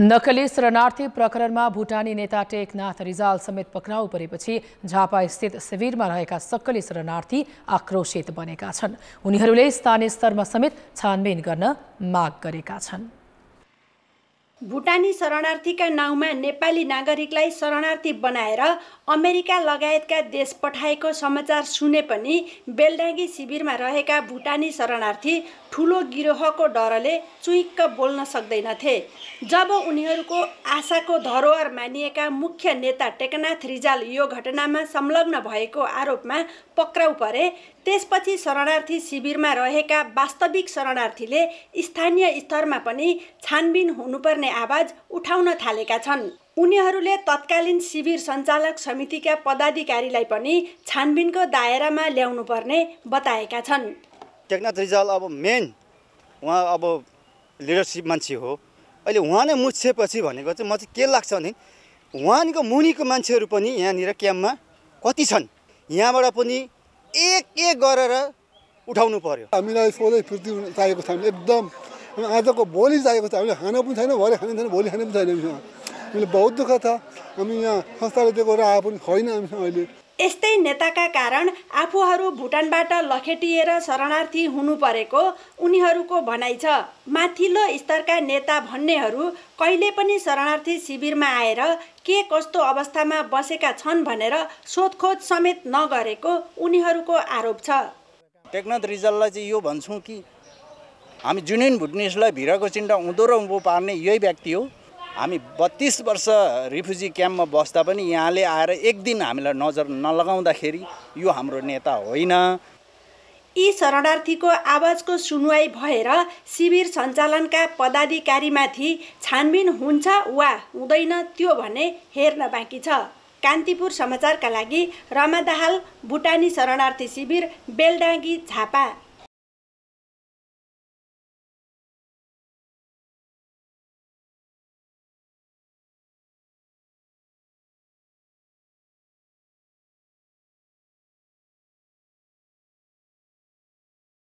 नक्कली शरणार्थी प्रकरणमा भुटानी नेता टेकनाथ रिजाल समेत पक्राउ परेपछि झापास्थित शिविरमा रहेका सक्कली शरणार्थी आक्रोशित बनेका छन् उनीहरूले स्थानीय स्तरमा समेत छानबिन गर्न माग गरेका छन् भुटानी शरणार्थीका नाउँमा नेपाली नागरिकलाई शरणार्थी बनाएर अमेरिका लगायतका देश पठाएको समाचार सुने पनि बेलडाङ्गी शिविरमा रहेका भुटानी शरणार्थी ठुलो गिरोहको डरले चुइक्क बोल्न सक्दैनथे जब उनीहरूको आशाको धरोहर मानिएका मुख्य नेता टेकनाथ रिजाल यो घटनामा संलग्न भएको आरोपमा पक्राउ परे त्यसपछि शरणार्थी शिविरमा रहेका वास्तविक शरणार्थीले स्थानीय स्तरमा पनि छानबिन हुनुपर्ने आवाज उठाउन थालेका छन् उनीहरूले तत्कालीन शिविर सञ्चालक समितिका पदाधिकारीलाई पनि छानबिनको दायरामा ल्याउनुपर्ने बताएका छन् टेकनाथ रिजाल अब मेन उहाँ अब लिडरसिप मान्छे हो अहिले उहाँ नै मुछेपछि भनेको चाहिँ म चाहिँ के लाग्छ भने उहाँको मुनिको मान्छेहरू पनि यहाँनिर क्याम्पमा कति छन् यहाँबाट पनि एक एक गरेर उठाउनु पर्यो हामीलाई सोझै फिर्ती चाहिएको छ हामीले एकदम आजको भोलि चाहिएको छ हामीले खाना पनि छैन भरे खाने छैन भोलि खाने पनि छैन हामीसँग हामीले बहुत दुःख छ हामी यहाँ संस्थाले दिएको राह पनि छैन हामीसँग अहिले यस्तै नेताका कारण आफूहरू भुटानबाट लखेटिएर शरणार्थी हुनु परेको उनीहरूको भनाइ छ माथिल्लो स्तरका नेता भन्नेहरू कहिले पनि शरणार्थी शिविरमा आएर के कस्तो अवस्थामा बसेका छन् भनेर सोधखोज समेत नगरेको उनीहरूको आरोप छ टेकनाथ रिजाललाई चाहिँ यो भन्छौँ कि हामी जुनिन भुटनिसलाई भिरको चिन्डा उँधो र उँभो पार्ने यही व्यक्ति हो हामी बत्तिस वर्ष रिफ्युजी क्याम्पमा बस्दा पनि यहाँले आएर एक दिन हामीलाई नजर नलगाउँदाखेरि यो हाम्रो नेता होइन यी शरणार्थीको आवाजको सुनवाई भएर शिविर सञ्चालनका पदाधिकारीमाथि छानबिन हुन्छ वा हुँदैन त्यो भने हेर्न बाँकी छ कान्तिपुर समाचारका लागि रमा दाहाल भुटानी शरणार्थी शिविर बेलडाँगी झापा